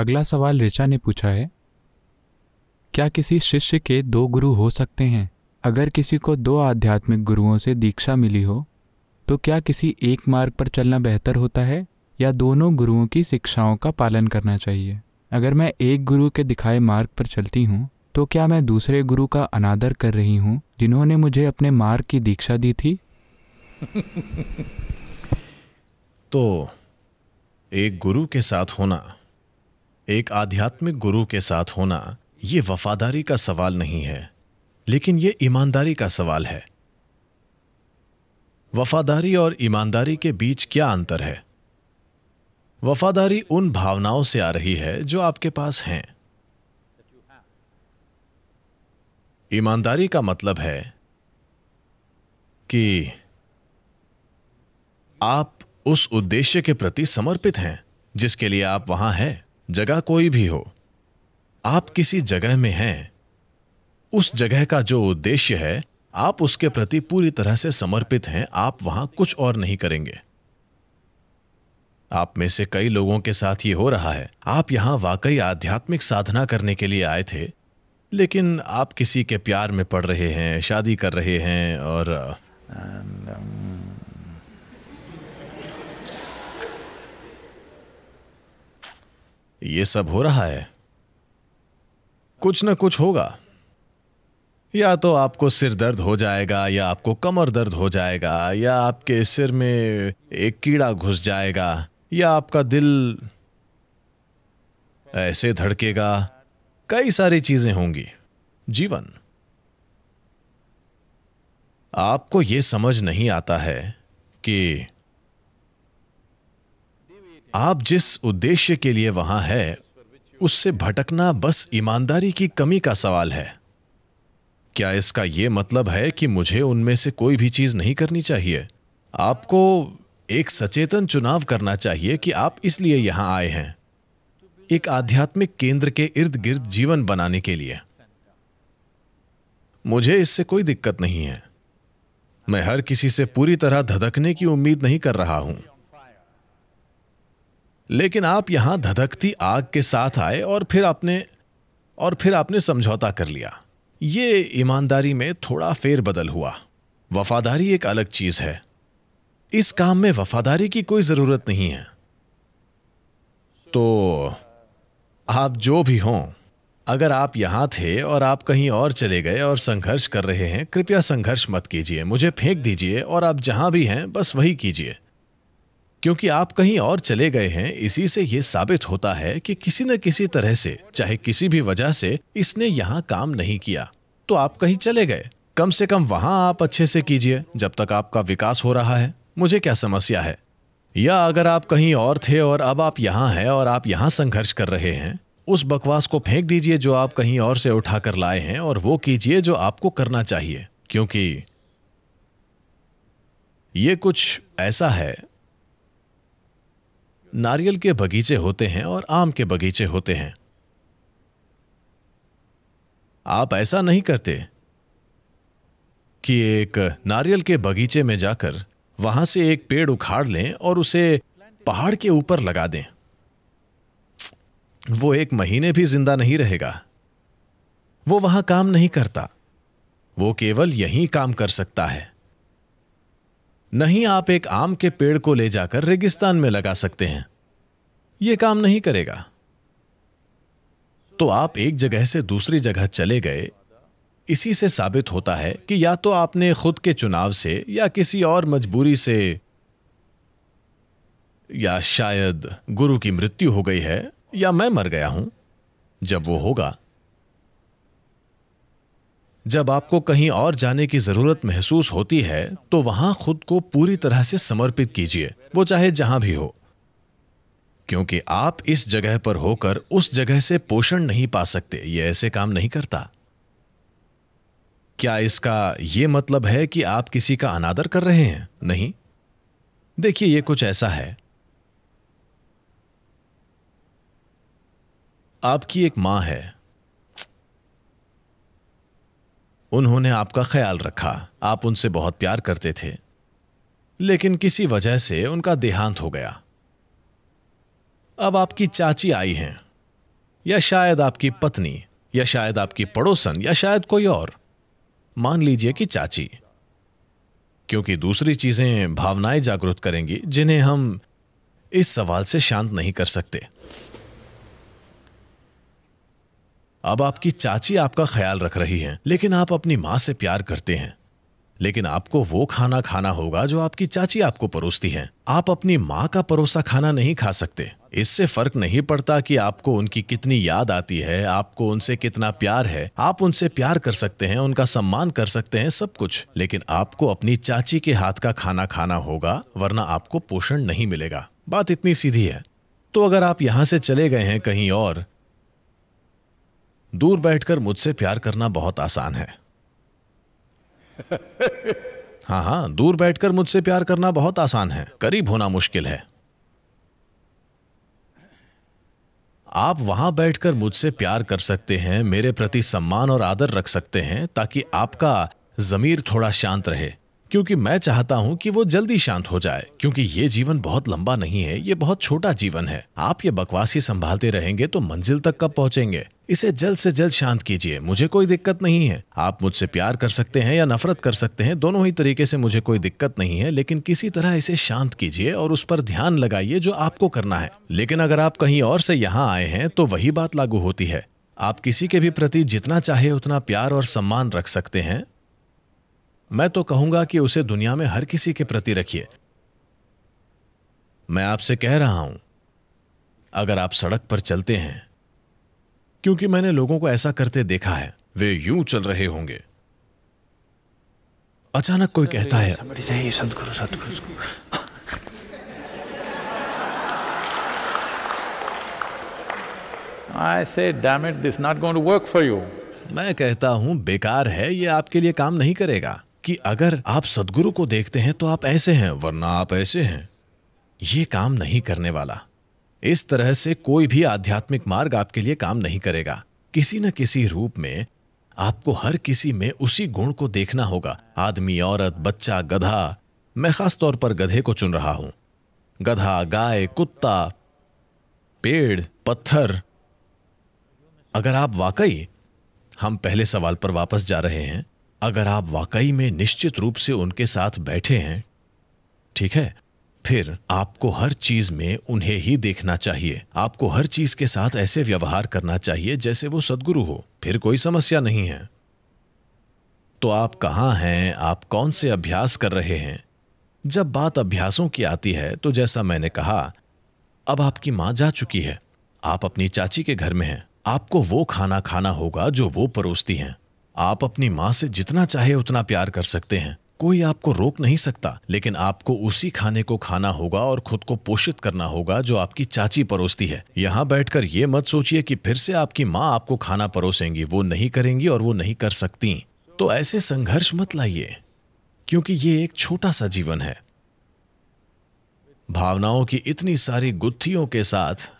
अगला सवाल ऋचा ने पूछा है क्या किसी शिष्य के दो गुरु हो सकते हैं अगर किसी को दो आध्यात्मिक गुरुओं से दीक्षा मिली हो तो क्या किसी एक मार्ग पर चलना बेहतर होता है या दोनों गुरुओं की शिक्षाओं का पालन करना चाहिए अगर मैं एक गुरु के दिखाए मार्ग पर चलती हूँ तो क्या मैं दूसरे गुरु का अनादर कर रही हूँ जिन्होंने मुझे अपने मार्ग की दीक्षा दी थी तो एक गुरु के साथ होना एक आध्यात्मिक गुरु के साथ होना ये वफादारी का सवाल नहीं है लेकिन यह ईमानदारी का सवाल है वफादारी और ईमानदारी के बीच क्या अंतर है वफादारी उन भावनाओं से आ रही है जो आपके पास हैं ईमानदारी का मतलब है कि आप उस उद्देश्य के प्रति समर्पित हैं जिसके लिए आप वहां हैं जगह कोई भी हो आप किसी जगह में हैं उस जगह का जो उद्देश्य है आप उसके प्रति पूरी तरह से समर्पित हैं आप वहां कुछ और नहीं करेंगे आप में से कई लोगों के साथ ये हो रहा है आप यहां वाकई आध्यात्मिक साधना करने के लिए आए थे लेकिन आप किसी के प्यार में पड़ रहे हैं शादी कर रहे हैं और um, ये सब हो रहा है कुछ ना कुछ होगा या तो आपको सिर दर्द हो जाएगा या आपको कमर दर्द हो जाएगा या आपके सिर में एक कीड़ा घुस जाएगा या आपका दिल ऐसे धड़केगा कई सारी चीजें होंगी जीवन आपको यह समझ नहीं आता है कि आप जिस उद्देश्य के लिए वहां है उससे भटकना बस ईमानदारी की कमी का सवाल है क्या इसका यह मतलब है कि मुझे उनमें से कोई भी चीज नहीं करनी चाहिए आपको एक सचेतन चुनाव करना चाहिए कि आप इसलिए यहां आए हैं एक आध्यात्मिक केंद्र के इर्द गिर्द जीवन बनाने के लिए मुझे इससे कोई दिक्कत नहीं है मैं हर किसी से पूरी तरह धधकने की उम्मीद नहीं कर रहा हूं लेकिन आप यहां धधकती आग के साथ आए और फिर आपने और फिर आपने समझौता कर लिया ये ईमानदारी में थोड़ा फेरबदल हुआ वफादारी एक अलग चीज है इस काम में वफादारी की कोई जरूरत नहीं है तो आप जो भी हो अगर आप यहां थे और आप कहीं और चले गए और संघर्ष कर रहे हैं कृपया संघर्ष मत कीजिए मुझे फेंक दीजिए और आप जहां भी हैं बस वही कीजिए क्योंकि आप कहीं और चले गए हैं इसी से ये साबित होता है कि किसी न किसी तरह से चाहे किसी भी वजह से इसने यहाँ काम नहीं किया तो आप कहीं चले गए कम से कम वहां आप अच्छे से कीजिए जब तक आपका विकास हो रहा है मुझे क्या समस्या है या अगर आप कहीं और थे और अब आप यहाँ हैं और आप यहाँ संघर्ष कर रहे हैं उस बकवास को फेंक दीजिए जो आप कहीं और से उठाकर लाए हैं और वो कीजिए जो आपको करना चाहिए क्योंकि ये कुछ ऐसा है नारियल के बगीचे होते हैं और आम के बगीचे होते हैं आप ऐसा नहीं करते कि एक नारियल के बगीचे में जाकर वहां से एक पेड़ उखाड़ लें और उसे पहाड़ के ऊपर लगा दें वो एक महीने भी जिंदा नहीं रहेगा वो वहां काम नहीं करता वो केवल यहीं काम कर सकता है नहीं आप एक आम के पेड़ को ले जाकर रेगिस्तान में लगा सकते हैं यह काम नहीं करेगा तो आप एक जगह से दूसरी जगह चले गए इसी से साबित होता है कि या तो आपने खुद के चुनाव से या किसी और मजबूरी से या शायद गुरु की मृत्यु हो गई है या मैं मर गया हूं जब वो होगा जब आपको कहीं और जाने की ज़रूरत महसूस होती है तो वहां खुद को पूरी तरह से समर्पित कीजिए वो चाहे जहां भी हो क्योंकि आप इस जगह पर होकर उस जगह से पोषण नहीं पा सकते ये ऐसे काम नहीं करता क्या इसका यह मतलब है कि आप किसी का अनादर कर रहे हैं नहीं देखिए यह कुछ ऐसा है आपकी एक मां है उन्होंने आपका ख्याल रखा आप उनसे बहुत प्यार करते थे लेकिन किसी वजह से उनका देहांत हो गया अब आपकी चाची आई हैं या शायद आपकी पत्नी या शायद आपकी पड़ोसन या शायद कोई और मान लीजिए कि चाची क्योंकि दूसरी चीजें भावनाएं जागृत करेंगी जिन्हें हम इस सवाल से शांत नहीं कर सकते अब आपकी चाची आपका ख्याल रख रही हैं लेकिन आप अपनी माँ से प्यार करते हैं लेकिन आपको वो खाना खाना होगा जो आपकी चाची आपको परोसती हैं आप अपनी माँ का परोसा खाना नहीं खा सकते इससे फर्क नहीं पड़ता कि आपको उनकी कितनी याद आती है आपको उनसे कितना प्यार है आप उनसे प्यार कर सकते हैं उनका सम्मान कर सकते हैं सब कुछ लेकिन आपको अपनी चाची के हाथ का खाना खाना होगा वरना आपको पोषण नहीं मिलेगा बात इतनी सीधी है तो अगर आप यहाँ से चले गए हैं कहीं और दूर बैठकर मुझसे प्यार करना बहुत आसान है हाँ हाँ दूर बैठकर मुझसे प्यार करना बहुत आसान है करीब होना मुश्किल है आप वहां बैठकर मुझसे प्यार कर सकते हैं मेरे प्रति सम्मान और आदर रख सकते हैं ताकि आपका जमीर थोड़ा शांत रहे क्योंकि मैं चाहता हूं कि वो जल्दी शांत हो जाए क्योंकि ये जीवन बहुत लंबा नहीं है ये बहुत छोटा जीवन है आप ये बकवासी संभालते रहेंगे तो मंजिल तक कब पहुंचेंगे इसे जल्द से जल्द शांत कीजिए मुझे कोई दिक्कत नहीं है आप मुझसे प्यार कर सकते हैं या नफरत कर सकते हैं दोनों ही तरीके से मुझे कोई दिक्कत नहीं है लेकिन किसी तरह इसे शांत कीजिए और उस पर ध्यान लगाइए जो आपको करना है लेकिन अगर आप कहीं और से यहाँ आए हैं तो वही बात लागू होती है आप किसी के भी प्रति जितना चाहे उतना प्यार और सम्मान रख सकते हैं मैं तो कहूंगा कि उसे दुनिया में हर किसी के प्रति रखिए मैं आपसे कह रहा हूं अगर आप सड़क पर चलते हैं क्योंकि मैंने लोगों को ऐसा करते देखा है वे यूं चल रहे होंगे अचानक कोई कहता है I say, damn it, this not going to work for you. मैं कहता हूं बेकार है ये आपके लिए काम नहीं करेगा कि अगर आप सदगुरु को देखते हैं तो आप ऐसे हैं वरना आप ऐसे हैं ये काम नहीं करने वाला इस तरह से कोई भी आध्यात्मिक मार्ग आपके लिए काम नहीं करेगा किसी न किसी रूप में आपको हर किसी में उसी गुण को देखना होगा आदमी औरत बच्चा गधा मैं खास तौर पर गधे को चुन रहा हूं गधा गाय कुत्ता पेड़ पत्थर अगर आप वाकई हम पहले सवाल पर वापस जा रहे हैं अगर आप वाकई में निश्चित रूप से उनके साथ बैठे हैं ठीक है फिर आपको हर चीज में उन्हें ही देखना चाहिए आपको हर चीज के साथ ऐसे व्यवहार करना चाहिए जैसे वो सदगुरु हो फिर कोई समस्या नहीं है तो आप कहाँ हैं आप कौन से अभ्यास कर रहे हैं जब बात अभ्यासों की आती है तो जैसा मैंने कहा अब आपकी मां जा चुकी है आप अपनी चाची के घर में हैं आपको वो खाना खाना होगा जो वो परोसती हैं आप अपनी माँ से जितना चाहे उतना प्यार कर सकते हैं कोई आपको रोक नहीं सकता लेकिन आपको उसी खाने को खाना होगा और खुद को पोषित करना होगा जो आपकी चाची परोसती है यहाँ बैठकर ये मत सोचिए कि फिर से आपकी माँ आपको खाना परोसेंगी वो नहीं करेंगी और वो नहीं कर सकती तो ऐसे संघर्ष मत लाइए क्योंकि ये एक छोटा सा जीवन है भावनाओं की इतनी सारी गुत्थियों के साथ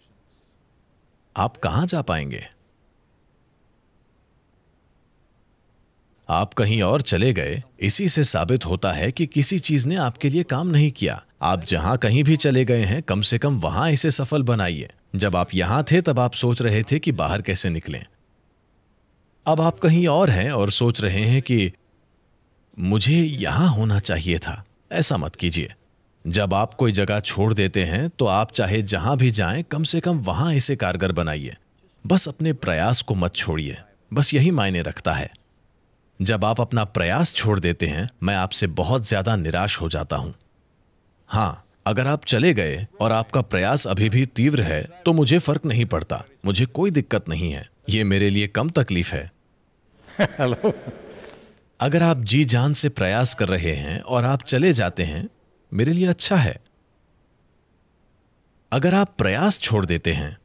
आप कहां जा पाएंगे आप कहीं और चले गए इसी से साबित होता है कि किसी चीज ने आपके लिए काम नहीं किया आप जहां कहीं भी चले गए हैं कम से कम वहां इसे सफल बनाइए जब आप यहां थे तब आप सोच रहे थे कि बाहर कैसे निकलें अब आप कहीं और हैं और सोच रहे हैं कि मुझे यहां होना चाहिए था ऐसा मत कीजिए जब आप कोई जगह छोड़ देते हैं तो आप चाहे जहां भी जाएं कम से कम वहां इसे कारगर बनाइए बस अपने प्रयास को मत छोड़िए बस यही मायने रखता है जब आप अपना प्रयास छोड़ देते हैं मैं आपसे बहुत ज्यादा निराश हो जाता हूं हाँ अगर आप चले गए और आपका प्रयास अभी भी तीव्र है तो मुझे फर्क नहीं पड़ता मुझे कोई दिक्कत नहीं है ये मेरे लिए कम तकलीफ है हेलो अगर आप जी जान से प्रयास कर रहे हैं और आप चले जाते हैं मेरे लिए अच्छा है अगर आप प्रयास छोड़ देते हैं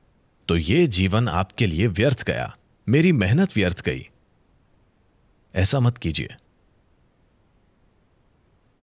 तो ये जीवन आपके लिए व्यर्थ गया मेरी मेहनत व्यर्थ गई ऐसा मत कीजिए